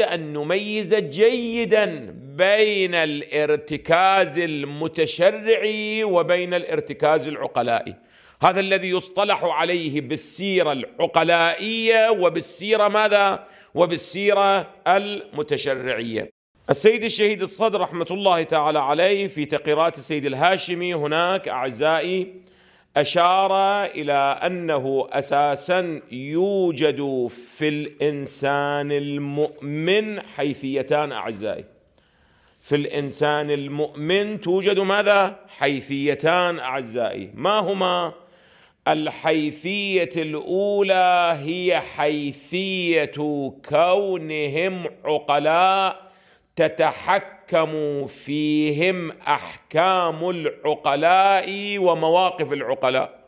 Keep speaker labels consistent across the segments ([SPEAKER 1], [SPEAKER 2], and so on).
[SPEAKER 1] أن نميز جيدا بين الارتكاز المتشرعي وبين الارتكاز العقلائي هذا الذي يصطلح عليه بالسيرة العقلائية وبالسيرة ماذا؟ وبالسيرة المتشرعية السيد الشهيد الصدر رحمة الله تعالى عليه في تقريرات السيد الهاشمي هناك أعزائي اشار الى انه اساسا يوجد في الانسان المؤمن حيثيتان اعزائي في الانسان المؤمن توجد ماذا حيثيتان اعزائي ما هما الحيثيه الاولى هي حيثيه كونهم عقلاء تتحكم فيهم احكام العقلاء ومواقف العقلاء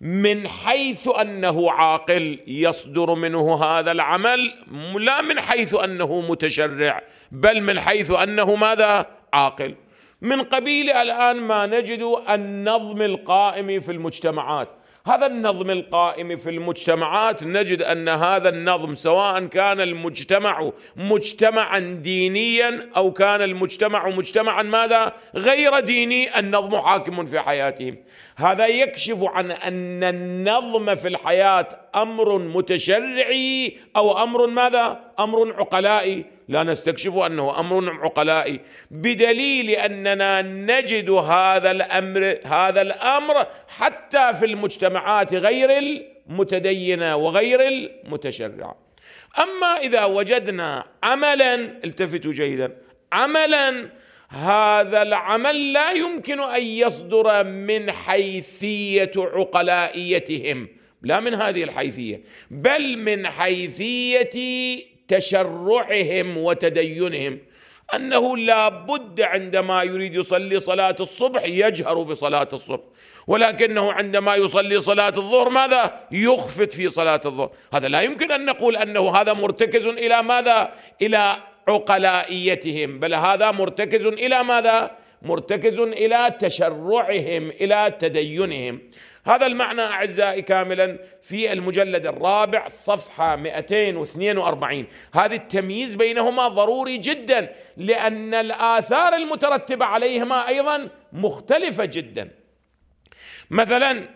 [SPEAKER 1] من حيث انه عاقل يصدر منه هذا العمل لا من حيث انه متشرع بل من حيث انه ماذا عاقل من قبيل الان ما نجد النظم القائم في المجتمعات هذا النظم القائم في المجتمعات نجد ان هذا النظم سواء كان المجتمع مجتمعا دينيا او كان المجتمع مجتمعا ماذا غير ديني النظم حاكم في حياتهم هذا يكشف عن ان النظم في الحياه امر متشرعي او امر ماذا امر عقلائي لا نستكشف انه امر عقلائي بدليل اننا نجد هذا الامر هذا الامر حتى في المجتمعات غير المتدينه وغير المتشرعه اما اذا وجدنا عملا التفتوا جيدا عملا هذا العمل لا يمكن ان يصدر من حيثيه عقلائيتهم لا من هذه الحيثيه بل من حيثيه تشرعهم وتدينهم أنه لا بد عندما يريد يصلي صلاة الصبح يجهر بصلاة الصبح ولكنه عندما يصلي صلاة الظهر ماذا يخفت في صلاة الظهر هذا لا يمكن أن نقول أنه هذا مرتكز إلى ماذا إلى عقلائيتهم بل هذا مرتكز إلى ماذا مرتكز إلى تشرعهم إلى تدينهم هذا المعنى أعزائي كاملا في المجلد الرابع صفحة 242 هذا التمييز بينهما ضروري جدا لأن الآثار المترتبة عليهما أيضا مختلفة جدا مثلا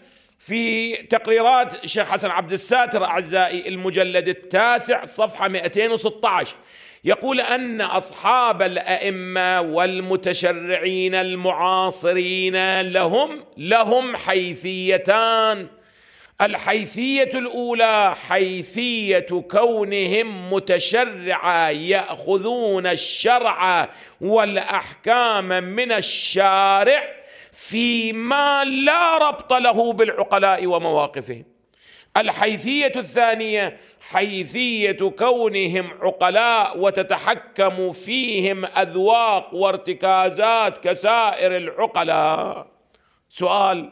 [SPEAKER 1] في تقريرات شيخ حسن عبد الساتر أعزائي المجلد التاسع صفحة 216 يقول أن أصحاب الأئمة والمتشرعين المعاصرين لهم لهم حيثيتان الحيثية الأولى حيثية كونهم متشرعا يأخذون الشرع والأحكام من الشارع فيما لا ربط له بالعقلاء ومواقفهم الحيثيه الثانيه حيثيه كونهم عقلاء وتتحكم فيهم اذواق وارتكازات كسائر العقلاء سؤال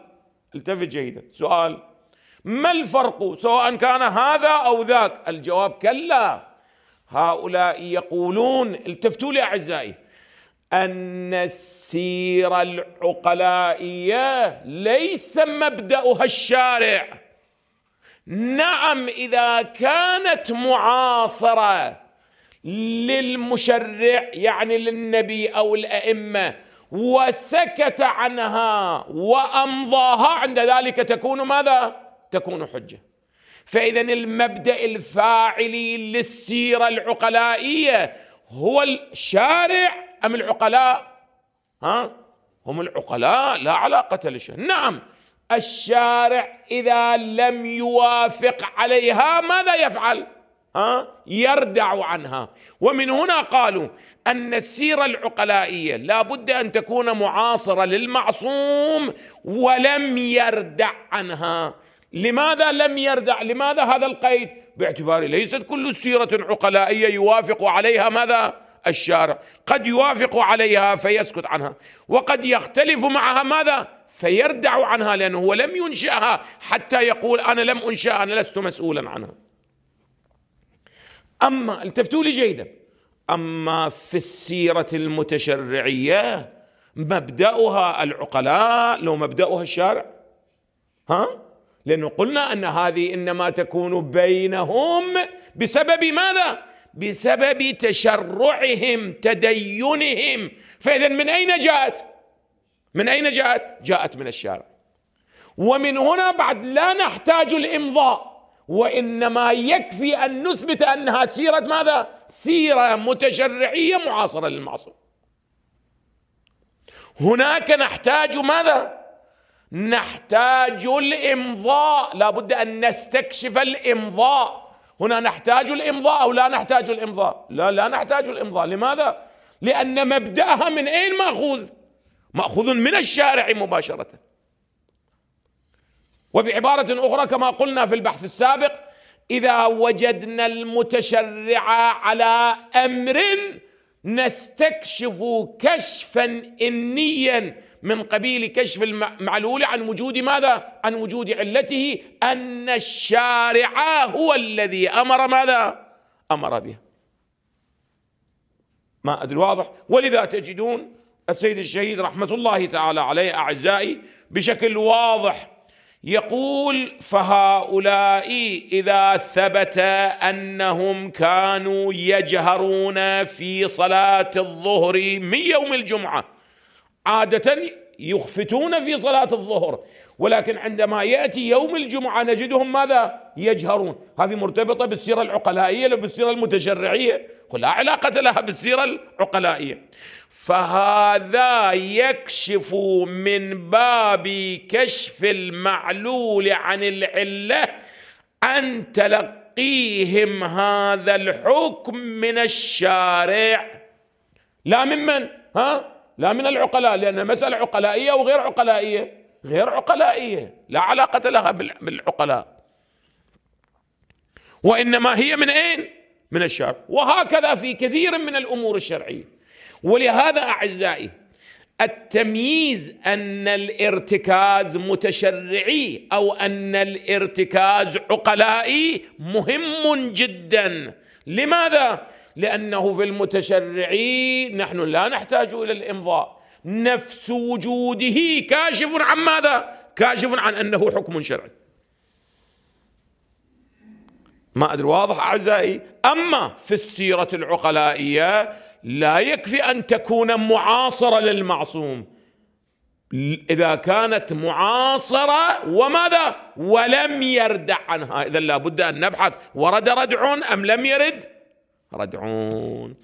[SPEAKER 1] التفت جيدا سؤال ما الفرق سواء كان هذا او ذاك الجواب كلا هؤلاء يقولون التفتوا لي اعزائي أن السيرة العقلائية ليس مبدأها الشارع نعم إذا كانت معاصرة للمشرع يعني للنبي أو الأئمة وسكت عنها وأمضاها عند ذلك تكون ماذا؟ تكون حجة فإذا المبدأ الفاعلي للسيرة العقلائية هو الشارع أم العقلاء ها هم العقلاء لا علاقة لشيء نعم الشارع إذا لم يوافق عليها ماذا يفعل ها يردع عنها ومن هنا قالوا أن السيرة العقلائية لا بد أن تكون معاصرة للمعصوم ولم يردع عنها لماذا لم يردع لماذا هذا القيد باعتبار ليست كل سيرة عقلائية يوافق عليها ماذا الشارع قد يوافق عليها فيسكت عنها وقد يختلف معها ماذا فيردع عنها لأنه هو لم ينشأها حتى يقول أنا لم أنشأها أنا لست مسؤولا عنها أما التفتوا لي جيدا أما في السيرة المتشرعية مبدأها العقلاء لو مبدأها الشارع ها لأنه قلنا أن هذه إنما تكون بينهم بسبب ماذا بسبب تشرعهم تدينهم فاذا من اين جاءت؟ من اين جاءت؟ جاءت من الشارع ومن هنا بعد لا نحتاج الامضاء وانما يكفي ان نثبت انها سيره ماذا؟ سيره متشرعيه معاصره للمعصوم. هناك نحتاج ماذا؟ نحتاج الامضاء، لابد ان نستكشف الامضاء هنا نحتاج الإمضاء أو لا نحتاج الإمضاء لا لا نحتاج الإمضاء لماذا؟ لأن مبدأها من أين مأخوذ؟ مأخوذ من الشارع مباشرة وبعبارة أخرى كما قلنا في البحث السابق إذا وجدنا المتشرع على أمر نستكشف كشفا انيا من قبيل كشف المعلول عن وجود ماذا؟ عن وجود علته ان الشارع هو الذي امر ماذا؟ امر به. ما ادري واضح؟ ولذا تجدون السيد الشهيد رحمه الله تعالى عليه اعزائي بشكل واضح يقول فهؤلاء اذا ثبت انهم كانوا يجهرون في صلاه الظهر من يوم الجمعه عادة يخفتون في صلاة الظهر ولكن عندما يأتي يوم الجمعة نجدهم ماذا يجهرون هذه مرتبطة بالسيرة العقلائية لا بالسيرة المتشرعية ولا علاقة لها بالسيرة العقلائية فهذا يكشف من باب كشف المعلول عن العلة أن تلقيهم هذا الحكم من الشارع لا ممن ها لا من العقلاء لان مسألة عقلائية وغير عقلائية غير عقلائية لا علاقة لها بالعقلاء وإنما هي من أين؟ من الشرع وهكذا في كثير من الأمور الشرعية ولهذا أعزائي التمييز أن الارتكاز متشرعي أو أن الارتكاز عقلائي مهم جدا لماذا؟ لأنه في المتشرعين نحن لا نحتاج إلى الإمضاء نفس وجوده كاشف عن ماذا؟ كاشف عن أنه حكم شرعي ما أدري واضح أعزائي أما في السيرة العقلائية لا يكفي أن تكون معاصرة للمعصوم إذا كانت معاصرة وماذا ولم يردع عنها إذا لابد أن نبحث ورد ردع أم لم يرد ردعون